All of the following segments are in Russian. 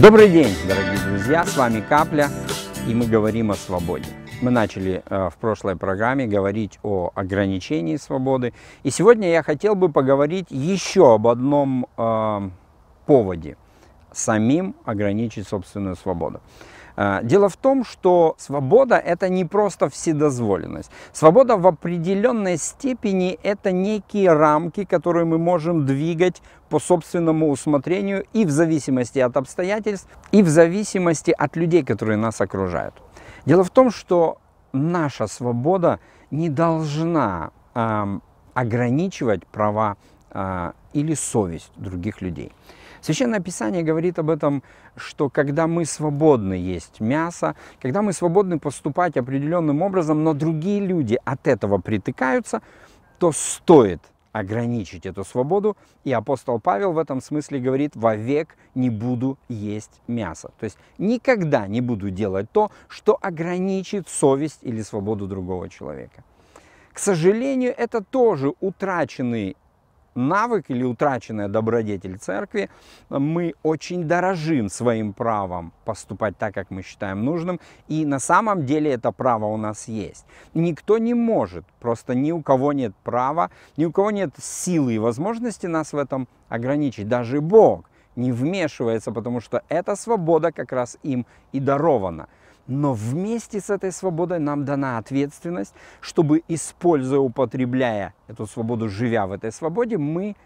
Добрый день, дорогие друзья! С вами Капля, и мы говорим о свободе. Мы начали э, в прошлой программе говорить о ограничении свободы. И сегодня я хотел бы поговорить еще об одном э, поводе – самим ограничить собственную свободу. А, дело в том, что свобода – это не просто вседозволенность. Свобода в определенной степени – это некие рамки, которые мы можем двигать по собственному усмотрению и в зависимости от обстоятельств, и в зависимости от людей, которые нас окружают. Дело в том, что наша свобода не должна э, ограничивать права э, или совесть других людей. Священное Писание говорит об этом, что когда мы свободны есть мясо, когда мы свободны поступать определенным образом, но другие люди от этого притыкаются, то стоит ограничить эту свободу. И апостол Павел в этом смысле говорит, вовек не буду есть мясо. То есть никогда не буду делать то, что ограничит совесть или свободу другого человека. К сожалению, это тоже утраченный навык или утраченная добродетель церкви, мы очень дорожим своим правом поступать так, как мы считаем нужным, и на самом деле это право у нас есть. Никто не может, просто ни у кого нет права, ни у кого нет силы и возможности нас в этом ограничить, даже Бог не вмешивается, потому что эта свобода как раз им и дарована – но вместе с этой свободой нам дана ответственность, чтобы, используя, употребляя эту свободу, живя в этой свободе, мы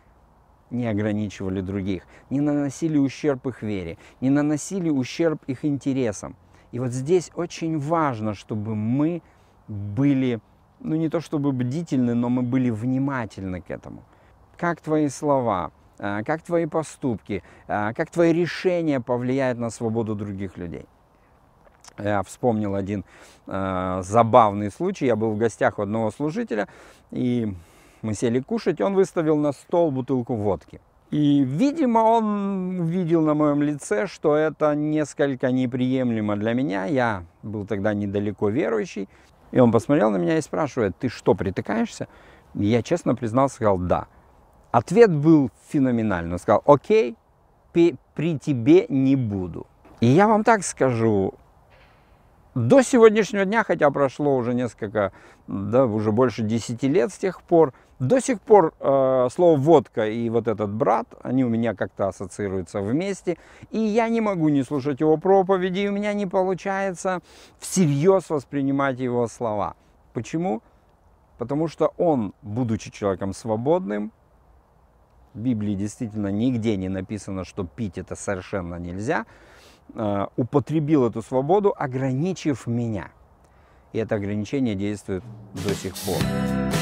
не ограничивали других, не наносили ущерб их вере, не наносили ущерб их интересам. И вот здесь очень важно, чтобы мы были, ну не то чтобы бдительны, но мы были внимательны к этому. Как твои слова, а, как твои поступки, а, как твои решения повлияют на свободу других людей. Я вспомнил один э, забавный случай. Я был в гостях у одного служителя, и мы сели кушать. Он выставил на стол бутылку водки. И, видимо, он увидел на моем лице, что это несколько неприемлемо для меня. Я был тогда недалеко верующий. И он посмотрел на меня и спрашивает, ты что, притыкаешься? И я честно признался, сказал, да. Ответ был феноменальный. Он сказал, окей, при тебе не буду. И я вам так скажу, до сегодняшнего дня, хотя прошло уже несколько, да, уже больше 10 лет с тех пор, до сих пор э, слово «водка» и вот этот брат, они у меня как-то ассоциируются вместе, и я не могу не слушать его проповеди, и у меня не получается всерьез воспринимать его слова. Почему? Потому что он, будучи человеком свободным, в Библии действительно нигде не написано, что пить это совершенно нельзя, Э, употребил эту свободу, ограничив меня. И это ограничение действует до сих пор.